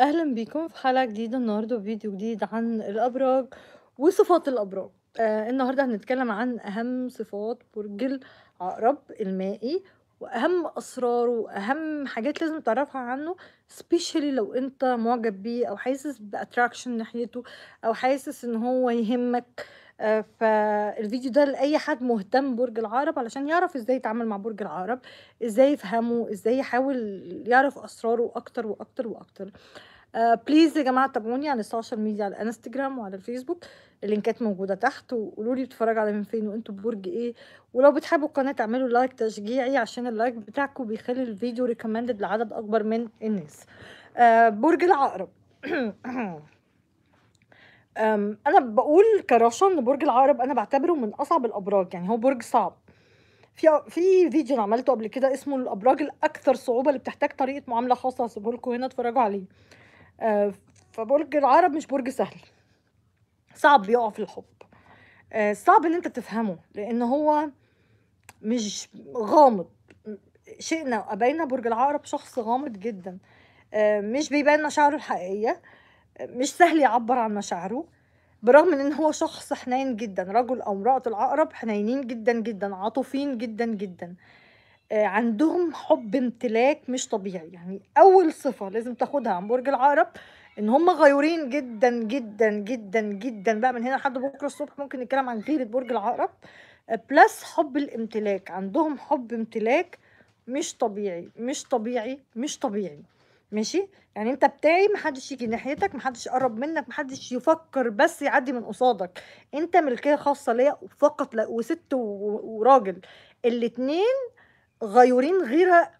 اهلا بيكم في حلقه جديده النهارده فيديو جديد عن الابراج وصفات الابراج آه النهارده هنتكلم عن اهم صفات برج العقرب المائي واهم اسراره واهم حاجات لازم تعرفها عنه سبيشالي لو انت معجب بيه او حاسس باتراكشن ناحيته او حاسس ان هو يهمك آه، فالفيديو ده لأي حد مهتم برج العقرب علشان يعرف ازاي يتعامل مع برج العقرب ازاي يفهمه ازاي يحاول يعرف أسراره أكتر وأكتر وأكتر بليز آه، يا جماعة تابعوني على السوشيال ميديا على الانستجرام وعلى الفيسبوك اللينكات موجودة تحت وقولوا لي بتتفرجوا على من فين وانتوا ببرج ايه ولو بتحبوا القناة تعملوا لايك تشجيعي عشان اللايك بتاعكم بيخلي الفيديو ريكومندد لعدد أكبر من الناس آه، برج العقرب انا بقول كراشا ان برج العقرب انا بعتبره من اصعب الابراج يعني هو برج صعب في في فيديو انا عملته قبل كده اسمه الابراج الاكثر صعوبه اللي بتحتاج طريقه معامله خاصه هسيبه لكم هنا اتفرجوا عليه أه، فبرج العقرب مش برج سهل صعب يقع في الحب أه، صعب ان انت تفهمه لان هو مش غامض شئنا ابينا برج العقرب شخص غامض جدا أه، مش بيبان مشاعره الحقيقيه مش سهل يعبر عن مشاعره برغم من ان هو شخص حنين جدا رجل او امرأة العقرب حنينين جدا جدا عاطفيين جدا جدا آه، عندهم حب امتلاك مش طبيعي يعني اول صفة لازم تاخدها عن برج العقرب ان هم غيورين جدا جدا جدا جدا بقى من هنا لحد بكره الصبح ممكن نتكلم عن غيرة برج العقرب بلس آه، حب الامتلاك عندهم حب امتلاك مش طبيعي مش طبيعي مش طبيعي ماشي يعني انت بتاعي محدش يجي ناحيتك محدش يقرب منك محدش يفكر بس يعدي من قصادك انت ملكيه خاصه ليا فقط لا وست وراجل الاتنين غيورين غيره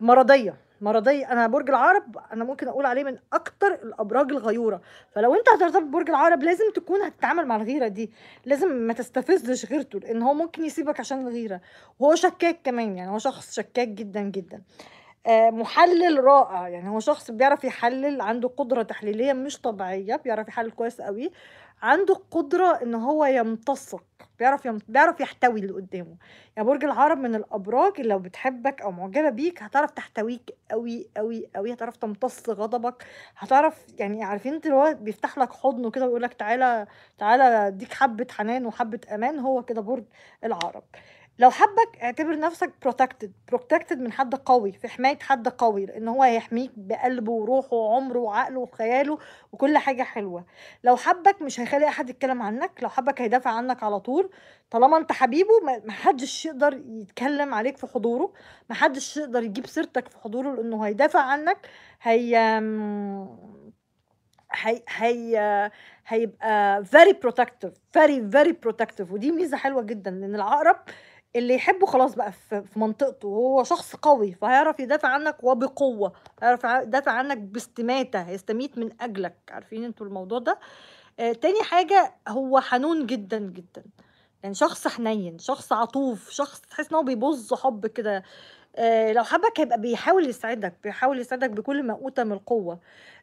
مرضيه مرضية أنا برج العرب أنا ممكن أقول عليه من أكتر الأبراج الغيورة فلو أنت هترتبط برج العرب لازم تكون هتتعامل مع الغيرة دي لازم ما تستفزش غيرته لأن هو ممكن يسيبك عشان الغيرة وهو شكاك كمان يعني هو شخص شكاك جدا جدا آه آه، محلل رائع يعني هو شخص بيعرف يحلل عنده قدرة تحليلية مش طبيعية بيعرف يحلل كويس قوي عنده قدره ان هو يمتصق بيعرف يمت... بيعرف يحتوي اللي قدامه يعني برج العرب من الابراج اللي لو بتحبك او معجبة بيك هتعرف تحتويك قوي قوي قوي هتعرف تمتص غضبك هتعرف يعني عارفين انت اللي هو بيفتح لك حضنه كده ويقول لك تعالى تعالى اديك حبة حنان وحبة امان هو كده برج العرب لو حبك اعتبر نفسك بروتكتد بروتكتد من حد قوي في حماية حد قوي لأن هو هيحميك بقلبه وروحه وعمره وعقله وخياله وكل حاجة حلوة لو حبك مش هيخلي أحد يتكلم عنك لو حبك هيدافع عنك على طول طالما أنت حبيبه محدش يقدر يتكلم عليك في حضوره محدش يقدر يجيب سيرتك في حضوره لأنه هيدافع عنك هي هي هي هيبقى فيري بروتكتيف فيري فيري بروتكتيف ودي ميزه حلوه جدا لان العقرب اللي يحبه خلاص بقى في منطقته وهو شخص قوي فهيعرف يدافع عنك وبقوة هيعرف يدافع عنك باستماتة هيستميت من أجلك عارفين انتوا الموضوع ده آه تاني حاجة هو حنون جدا جدا يعني شخص حنين شخص عطوف شخص تحس ان هو بيبظ حب كده آه، لو حبك هيبقى بيحاول يساعدك بيحاول يساعدك بكل ما اوتى من القوه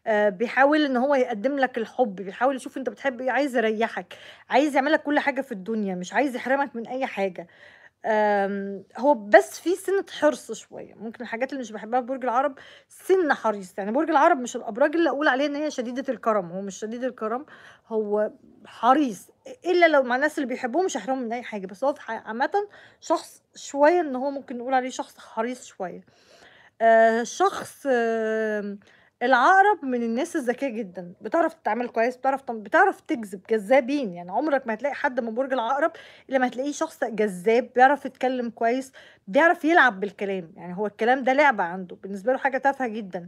آه، بيحاول ان هو يقدم لك الحب بيحاول يشوف انت بتحب ايه عايز يريحك عايز يعمل لك كل حاجه في الدنيا مش عايز يحرمك من اي حاجه هو بس في سنة حرص شوية ممكن الحاجات اللي مش بحبها في برج العرب سنة حريص يعني برج العرب مش الأبراج اللي أقول عليها إن هي شديدة الكرم هو مش شديد الكرم هو حريص إلا لو مع الناس اللي بيحبوه مش هيحرمهم من أي حاجة بس هو عامة شخص شوية إن هو ممكن نقول عليه شخص حريص شوية آه، شخص آه العقرب من الناس الذكيه جدا بتعرف تتعامل كويس بتعرف بتعرف تجذب جذابين يعني عمرك ما هتلاقي حد من برج العقرب الا ما هتلاقيه شخص جذاب بيعرف يتكلم كويس بيعرف يلعب بالكلام يعني هو الكلام ده لعبه عنده بالنسبه له حاجه تافهه جدا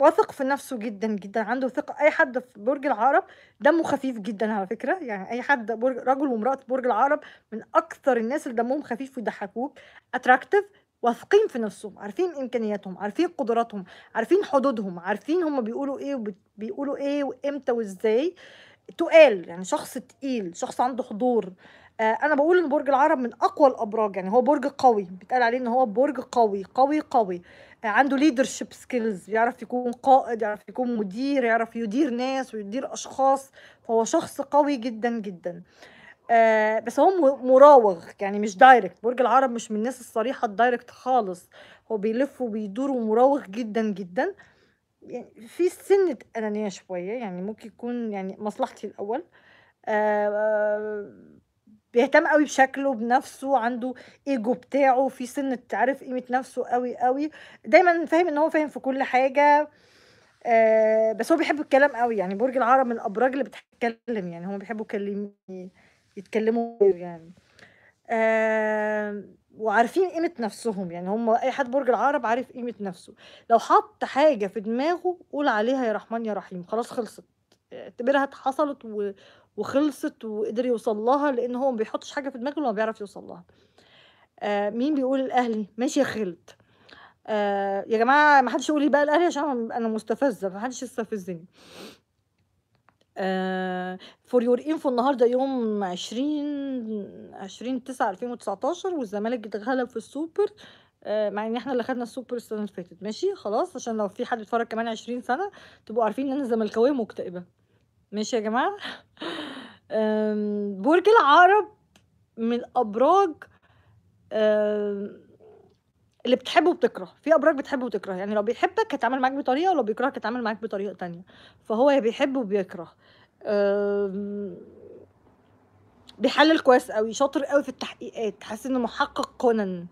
واثق في نفسه جدا جدا عنده ثقه اي حد في برج العقرب دمه خفيف جدا على فكره يعني اي حد برج رجل وامراه برج العقرب من اكثر الناس اللي دمهم خفيف ويضحكوك اتراكتيف واثقين في نفسهم عارفين امكانياتهم عارفين قدراتهم عارفين حدودهم عارفين هم بيقولوا ايه وبيقولوا ايه وامتى وازاي تقال يعني شخص تقيل شخص عنده حضور آه انا بقول ان برج العرب من اقوى الابراج يعني هو برج قوي بيتقال عليه ان هو برج قوي قوي قوي آه عنده ليدرشيب سكيلز يعرف يكون قائد يعرف يكون مدير يعرف يدير ناس ويدير اشخاص فهو شخص قوي جدا جدا آه آه بس هو مراوغ يعني مش دايركت برج العرب مش من الناس الصريحه الدايركت خالص هو بيلف وبيدور ومراوغ جدا جدا يعني في سنه انانيه شويه يعني ممكن يكون يعني مصلحتي الاول آه, بيهتم قوي بشكله بنفسه عنده ايجو بتاعه في سنه عارف قيمه نفسه قوي قوي دايما فاهم ان هو فاهم في كل حاجه آه بس هو بيحب الكلام قوي يعني برج العرب من الابراج اللي بتتكلم يعني هم بيحبوا يكلموا يتكلموا يعني آه وعارفين قيمة نفسهم يعني هم أي حد برج العقرب عارف قيمة نفسه لو حط حاجة في دماغه قول عليها يا رحمن يا رحيم خلاص خلصت اعتبرها حصلت وخلصت وقدر يوصل لها لأن هو ما بيحطش حاجة في دماغه ما بيعرف يوصل لها آه مين بيقول الأهلي ماشي يا آه يا جماعة ما حدش يقول لي بقى الأهلي عشان أنا مستفزة ما حدش يستفزني فور يور انفو النهارده يوم 20 20 9 2019 والزمالك اتغلب في السوبر آه، مع ان احنا اللي خدنا السوبر السنه اللي فاتت ماشي خلاص عشان لو في حد اتفرج كمان 20 سنه تبقوا عارفين ان انا زملكاويه مكتئبه ماشي يا جماعه برج العرب من ابراج اللي بتحبه وبتكره في ابراج بتحبه وتكره يعني لو بيحبك هيتعامل معاك بطريقه ولو بيكرهك هيتعامل معاك بطريقه تانية فهو يا بيحب وبيكره بيحلل كويس قوي شاطر قوي في التحقيقات حاسس انه محقق كونان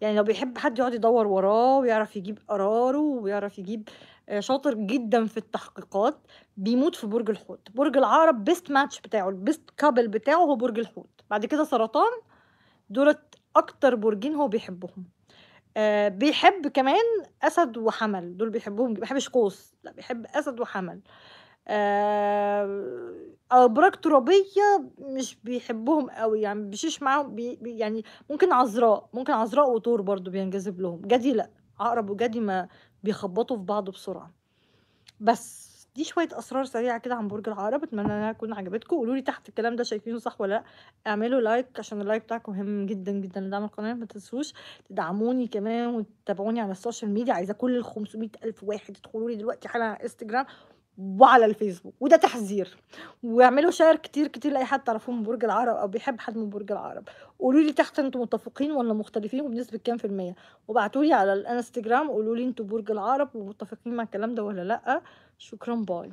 يعني لو بيحب حد يقعد يدور وراه ويعرف يجيب قراره ويعرف يجيب آه، شاطر جدا في التحقيقات بيموت في برج الحوت برج العقرب بيست ماتش بتاعه البيست كابل بتاعه هو برج الحوت بعد كده سرطان دولت اكتر برجين هو بيحبهم آه، بيحب كمان اسد وحمل دول بيحبهم بيحبش قوس لا بيحب اسد وحمل آه ابراج ترابيه مش بيحبهم قوي يعني بيشيش معاهم بي يعني ممكن عذراء ممكن عذراء وطور برضو بينجذب لهم جدي لا عقرب وجدي ما بيخبطوا في بعض بسرعه بس دي شويه اسرار سريعه كده عن برج العقرب اتمنى انها تكون عجبتكم قولوا لي تحت الكلام ده شايفينه صح ولا لا اعملوا لايك عشان اللايك بتاعكم مهم جدا جدا لدعم القناه ما تنسوش تدعموني كمان وتتابعوني على السوشيال ميديا عايزه كل ال 500 الف واحد يدخلوا لي دلوقتي حالا على انستجرام وعلى الفيسبوك وده تحذير واعملوا شير كتير كتير لاي حد تعرفوه من برج العرب او بيحب حد من برج العرب قولوا لي تحت انتم متفقين ولا مختلفين وبنسبه كام في الميه وبعتوا لي على الانستجرام قولوا لي انتم برج العرب ومتفقين مع الكلام ده ولا لا شكرا باي